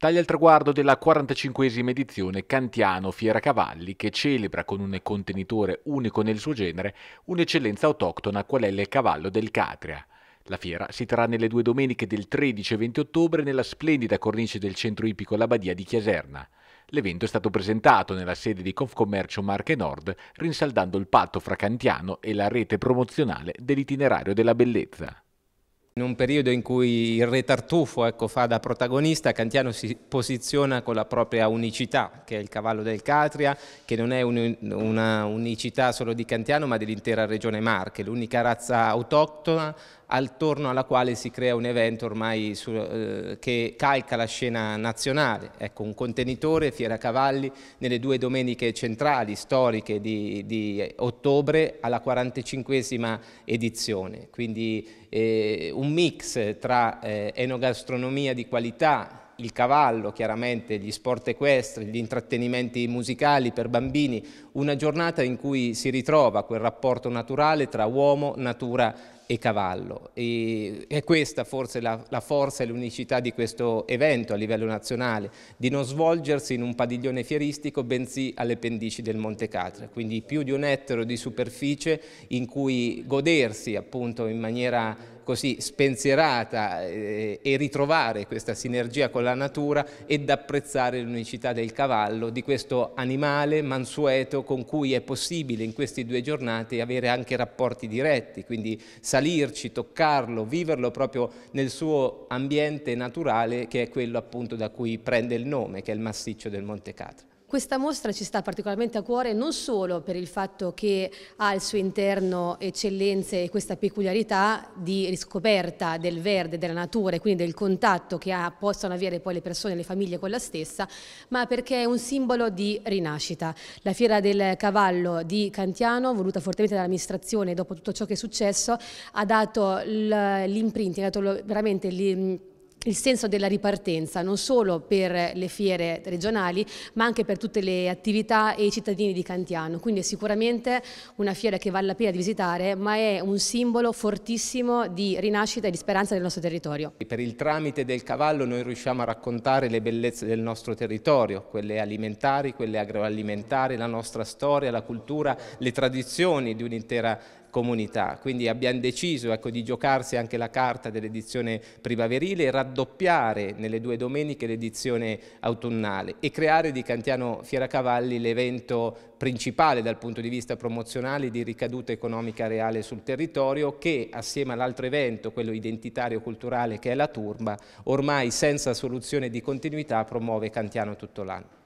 Taglia il traguardo della 45esima edizione Cantiano Fiera Cavalli che celebra con un contenitore unico nel suo genere un'eccellenza autoctona qual è il cavallo del Catria. La fiera si terrà nelle due domeniche del 13 e 20 ottobre nella splendida cornice del centro ipico La Badia di Chieserna. L'evento è stato presentato nella sede di Confcommercio Marche Nord, rinsaldando il patto fra Cantiano e la rete promozionale dell'itinerario della bellezza in un periodo in cui il re Tartufo ecco, fa da protagonista, Cantiano si posiziona con la propria unicità, che è il cavallo del Catria, che non è un, una unicità solo di Cantiano ma dell'intera regione Marche, l'unica razza autoctona attorno alla quale si crea un evento ormai su, eh, che calca la scena nazionale. Ecco, un contenitore, Fiera Cavalli, nelle due domeniche centrali, storiche di, di ottobre, alla 45esima edizione. Quindi eh, un mix tra eh, enogastronomia di qualità, il cavallo, chiaramente gli sport equestri, gli intrattenimenti musicali per bambini, una giornata in cui si ritrova quel rapporto naturale tra uomo, natura e cavallo. E è questa forse la, la forza e l'unicità di questo evento a livello nazionale, di non svolgersi in un padiglione fieristico, bensì alle pendici del Monte Catra, quindi più di un ettaro di superficie in cui godersi appunto in maniera così spensierata eh, e ritrovare questa sinergia con la natura ed apprezzare l'unicità del cavallo, di questo animale mansueto con cui è possibile in queste due giornate avere anche rapporti diretti, quindi salirci, toccarlo, viverlo proprio nel suo ambiente naturale che è quello appunto da cui prende il nome, che è il massiccio del Monte Catri. Questa mostra ci sta particolarmente a cuore non solo per il fatto che ha al suo interno eccellenze e questa peculiarità di riscoperta del verde, della natura e quindi del contatto che ha, possono avere poi le persone, e le famiglie con la stessa, ma perché è un simbolo di rinascita. La fiera del cavallo di Cantiano, voluta fortemente dall'amministrazione dopo tutto ciò che è successo, ha dato l'imprinting, ha dato veramente l'imprinting il senso della ripartenza non solo per le fiere regionali ma anche per tutte le attività e i cittadini di Cantiano, quindi è sicuramente una fiera che vale la pena di visitare ma è un simbolo fortissimo di rinascita e di speranza del nostro territorio. Per il tramite del cavallo noi riusciamo a raccontare le bellezze del nostro territorio, quelle alimentari, quelle agroalimentari, la nostra storia, la cultura, le tradizioni di un'intera città comunità. Quindi abbiamo deciso ecco, di giocarsi anche la carta dell'edizione primaverile raddoppiare nelle due domeniche l'edizione autunnale e creare di Cantiano Fiera Cavalli l'evento principale dal punto di vista promozionale di ricaduta economica reale sul territorio che assieme all'altro evento, quello identitario culturale che è la Turba, ormai senza soluzione di continuità promuove Cantiano tutto l'anno.